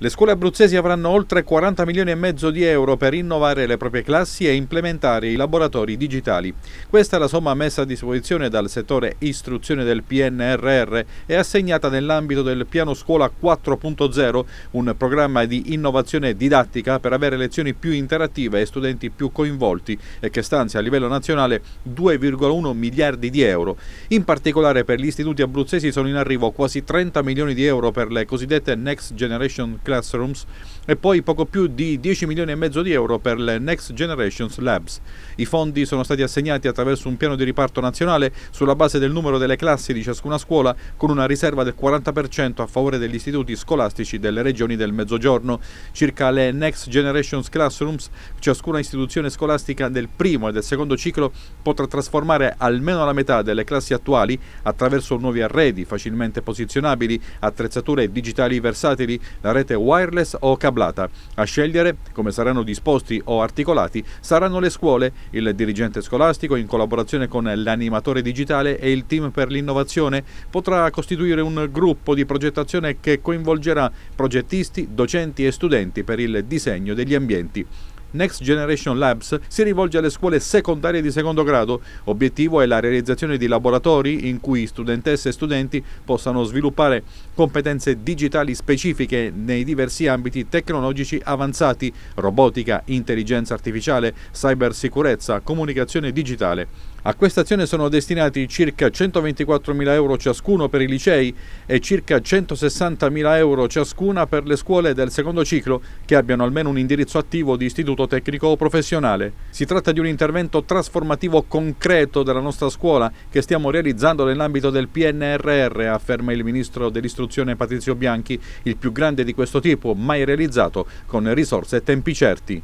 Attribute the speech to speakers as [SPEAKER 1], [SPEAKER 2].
[SPEAKER 1] Le scuole abruzzesi avranno oltre 40 milioni e mezzo di euro per innovare le proprie classi e implementare i laboratori digitali. Questa è la somma messa a disposizione dal settore istruzione del PNRR e assegnata nell'ambito del Piano Scuola 4.0, un programma di innovazione didattica per avere lezioni più interattive e studenti più coinvolti e che stanzia a livello nazionale 2,1 miliardi di euro. In particolare per gli istituti abruzzesi sono in arrivo quasi 30 milioni di euro per le cosiddette Next Generation Classrooms e poi poco più di 10 milioni e mezzo di euro per le Next Generations Labs. I fondi sono stati assegnati attraverso un piano di riparto nazionale sulla base del numero delle classi di ciascuna scuola con una riserva del 40% a favore degli istituti scolastici delle regioni del Mezzogiorno. Circa le Next Generations Classrooms, ciascuna istituzione scolastica del primo e del secondo ciclo potrà trasformare almeno la metà delle classi attuali attraverso nuovi arredi facilmente posizionabili, attrezzature digitali versatili, la rete wireless o cablata. A scegliere come saranno disposti o articolati saranno le scuole, il dirigente scolastico in collaborazione con l'animatore digitale e il team per l'innovazione potrà costituire un gruppo di progettazione che coinvolgerà progettisti, docenti e studenti per il disegno degli ambienti. Next Generation Labs si rivolge alle scuole secondarie di secondo grado. Obiettivo è la realizzazione di laboratori in cui studentesse e studenti possano sviluppare competenze digitali specifiche nei diversi ambiti tecnologici avanzati, robotica, intelligenza artificiale, cybersicurezza, comunicazione digitale. A questa azione sono destinati circa 124.000 euro ciascuno per i licei e circa 160.000 euro ciascuna per le scuole del secondo ciclo che abbiano almeno un indirizzo attivo di istituto istituto tecnico o professionale. Si tratta di un intervento trasformativo concreto della nostra scuola che stiamo realizzando nell'ambito del PNRR, afferma il ministro dell'istruzione Patrizio Bianchi, il più grande di questo tipo mai realizzato con risorse e tempi certi.